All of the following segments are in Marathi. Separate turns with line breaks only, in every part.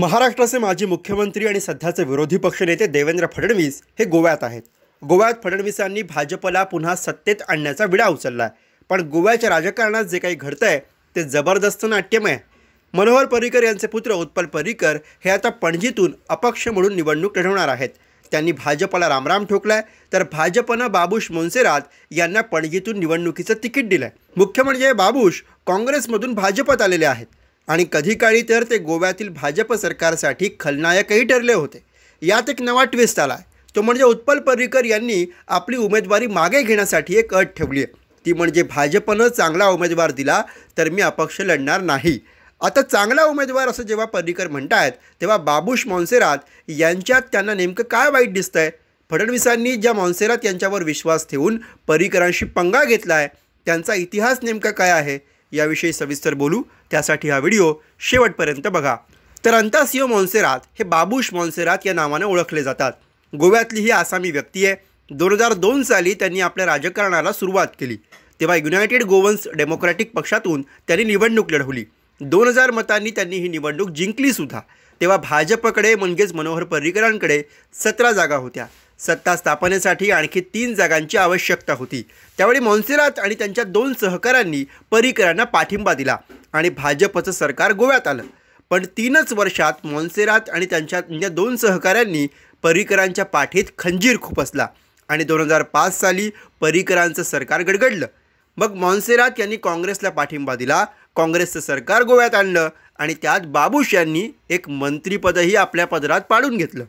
महाराष्ट्राचे माजी मुख्यमंत्री आणि सध्याचे विरोधी पक्षनेते देवेंद्र फडणवीस हे गोव्यात आहेत गोव्यात फडणवीसांनी भाजपला पुन्हा सत्तेत आणण्याचा विडा उचलला आहे पण गोव्याच्या राजकारणात जे काही घडतंय ते जबरदस्त नाट्यमय आहे मनोहर पर्रिकर यांचे पुत्र उत्पल पर्रिकर हे आता पणजीतून अपक्ष म्हणून निवडणूक लढवणार आहेत त्यांनी भाजपला रामराम ठोकलाय तर भाजपनं बाबूश मोन्सेरात यांना पणजीतून निवडणुकीचं तिकीट दिलं आहे मुख्य म्हणजे बाबूश काँग्रेसमधून भाजपात आलेले आहेत आणि कधी काळी तर ते गोव्यातील भाजप सरकारसाठी खलनायकही ठरले होते यात एक नवा ट्विस्ट आला आहे तो म्हणजे उत्पल पर्रिकर यांनी आपली उमेदवारी मागे घेण्यासाठी एक अट ठेवली आहे ती म्हणजे भाजपनं चांगला उमेदवार दिला तर मी अपक्ष लढणार नाही आता चांगला उमेदवार असं जेव्हा पर्रिकर म्हणत आहेत तेव्हा बाबूश मॉन्सेरात यांच्यात त्यांना नेमकं काय वाईट दिसतं आहे फडणवीसांनी ज्या मॉन्सेरात यांच्यावर विश्वास ठेवून पर्रिकरांशी पंगा घेतला आहे त्यांचा इतिहास नेमका काय आहे याविषयी सविस्तर बोलू त्यासाठी हा व्हिडिओ शेवटपर्यंत बघा तर अंतासिओ मॉन्सेरात हे बाबूश मॉन्सेरात या नावाने ओळखले जातात गोव्यातली ही आसामी व्यक्ती आहे दोन हजार दोन साली त्यांनी आपल्या राजकारणाला सुरुवात केली तेव्हा युनायटेड गोवन्स डेमोक्रॅटिक पक्षातून त्यांनी निवडणूक लढवली दोन हजार मतांनी त्यांनी ही निवडणूक जिंकलीसुद्धा तेव्हा भाजपकडे म्हणजेच मनोहर पर्रिकरांकडे सतरा जागा होत्या सत्ता स्थापनेसाठी आणखी तीन जागांची आवश्यकता होती त्यावेळी मॉन्सेरात आणि त्यांच्या दोन सहकाऱ्यांनी पर्रिकरांना पाठिंबा दिला आणि भाजपचं सरकार गोव्यात आलं पण तीनच वर्षात मॉन्सेरात आणि त्यांच्या दोन सहकाऱ्यांनी पर्रिकरांच्या पाठीत खंजीर खुपसला आणि दोन हजार पाच साली पर्रिकरांचं सरकार गडगडलं मग मॉन्सेरात यांनी काँग्रेसला पाठिंबा दिला काँग्रेसचं सरकार गोव्यात आणलं आणि त्यात बाबूश यांनी एक मंत्रीपदही आपल्या पदरात पाडून घेतलं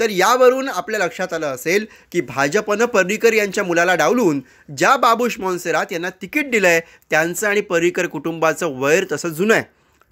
तर यावरून आपल्या लक्षात आलं असेल की भाजपनं पर्रिकर यांच्या मुलाला डावलून ज्या बाबूश मॉन्सेरात यांना तिकीट दिलं आहे त्यांचं आणि पर्रिकर कुटुंबाचं वैर तसं जुनं आहे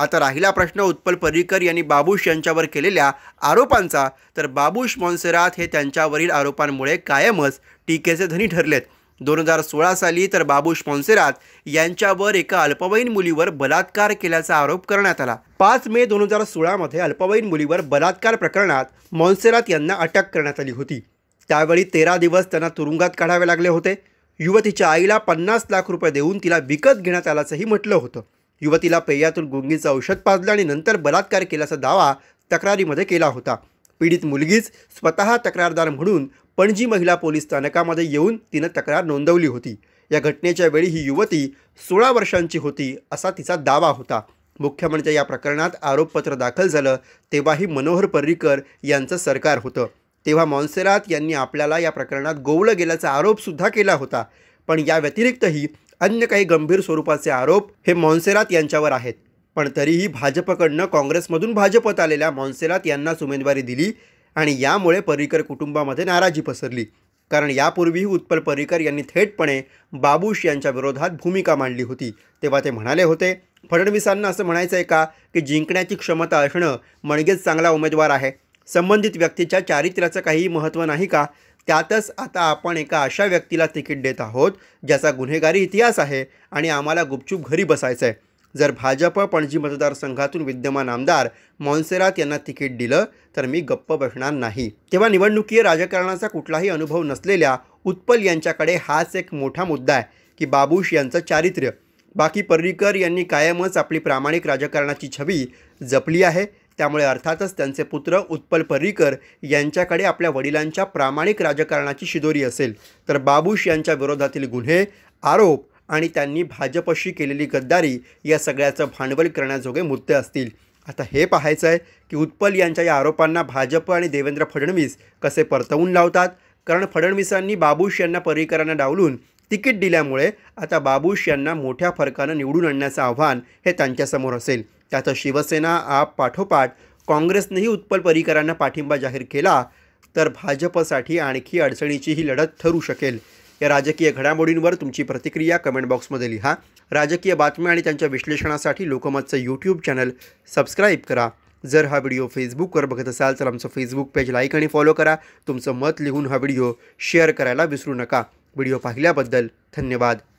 आता राहिला प्रश्न उत्पल पर्रिकर यांनी बाबूश यांच्यावर केलेल्या आरोपांचा तर बाबूश मॉन्सेरात हे त्यांच्यावरील आरोपांमुळे कायमच टीकेचे धनी ठरलेत दोन हजार सोळा साली तर बाबू स्पॉन्सेरात यांच्यावर एका अल्पवयीन मुलीवर बलात्कार केल्याचा आरोप करण्यात आला पाच मे दोन हजार सोळामध्ये अल्पवयीन मुलीवर बलात्कार प्रकरणात मॉन्सेरात यांना अटक करण्यात आली होती त्यावेळी तेरा दिवस त्यांना तुरुंगात काढावे लागले होते युवतीच्या आईला पन्नास लाख रुपये देऊन तिला विकत घेण्यात आल्याचंही म्हटलं होतं युवतीला पेयातून गुंगीचं औषध पाजलं आणि नंतर बलात्कार केल्याचा दावा तक्रारीमध्ये केला होता पीडित मुलगीच स्वतः तक्रारदार म्हणून पणजी महिला पोलीस स्थानकामध्ये येऊन तिनं तक्रार नोंदवली होती या घटनेच्या वेळी ही युवती सोळा वर्षांची होती असा तिचा दावा होता मुख्य म्हणजे या प्रकरणात आरोपपत्र दाखल झालं तेव्हाही मनोहर पर्रीकर यांचं सरकार होतं तेव्हा मॉन्सेरात यांनी आपल्याला या प्रकरणात गोवलं गेल्याचा आरोपसुद्धा केला होता पण या व्यतिरिक्तही अन्य काही गंभीर स्वरूपाचे आरोप हे मॉन्सेरात यांच्यावर आहेत पण तरीही भाजपकडनं काँग्रेसमधून भाजपत आलेल्या मॉन्सेरात यांनाच उमेदवारी दिली आणि यामुळे पर्रिकर कुटुंबामध्ये नाराजी पसरली कारण यापूर्वीही उत्पल पर्रिकर यांनी थेटपणे बाबूश यांच्या विरोधात भूमिका मांडली होती तेव्हा ते म्हणाले होते फडणवीसांना असं म्हणायचं आहे का की जिंकण्याची क्षमता असणं म्हणजेच चांगला उमेदवार आहे संबंधित व्यक्तीच्या चारित्र्याचं काहीही महत्त्व नाही का त्यातच आता आपण एका अशा व्यक्तीला तिकीट देत आहोत ज्याचा गुन्हेगारी इतिहास आहे आणि आम्हाला गुपचूप घरी बसायचं आहे जर भाजप पणजी मतदारसंघातून विद्यमान आमदार मॉन्सेरात यांना तिकीट दिलं तर मी गप्प बसणार नाही तेव्हा निवडणुकीय राजकारणाचा कुठलाही अनुभव नसलेल्या उत्पल यांच्याकडे हाच एक मोठा मुद्दा आहे की बाबूश यांचं चारित्र्य बाकी पर्रिकर यांनी कायमच आपली प्रामाणिक राजकारणाची छवी जपली आहे त्यामुळे अर्थातच त्यांचे पुत्र उत्पल पर्रिकर यांच्याकडे आपल्या वडिलांच्या प्रामाणिक राजकारणाची शिदोरी असेल तर बाबूश यांच्या विरोधातील गुन्हे आरोप आणि त्यांनी भाजपशी केलेली गद्दारी या सगळ्याचं भांडवल करण्याजोगे मुद्दे असतील आता हे पाहायचं आहे की उत्पल यांच्या या आरोपांना भाजप आणि देवेंद्र फडणवीस कसे परतवून लावतात कारण फडणवीसांनी बाबूश यांना पर्रिकरांना डावलून तिकीट दिल्यामुळे आता बाबूश यांना मोठ्या फरकानं निवडून आणण्याचं आव्हान हे त्यांच्यासमोर असेल त्यात शिवसेना आप पाठोपाठ काँग्रेसनेही उत्पल पर्रिकरांना पाठिंबा जाहीर केला तर भाजपसाठी आणखी अडचणीची ही लढत ठरू शकेल या राजकीय घडामोडींवर तुमची प्रतिक्रिया कमेंट बॉक्समध्ये लिहा राजकीय बातम्या आणि त्यांच्या विश्लेषणासाठी लोकमतचं यूट्यूब चॅनल सबस्क्राईब करा जर हा व्हिडिओ फेसबुकवर बघत असाल तर आमचं फेसबुक पेज लाईक आणि फॉलो करा तुमचं मत लिहून हा व्हिडिओ शेअर करायला विसरू नका व्हिडिओ पाहिल्याबद्दल धन्यवाद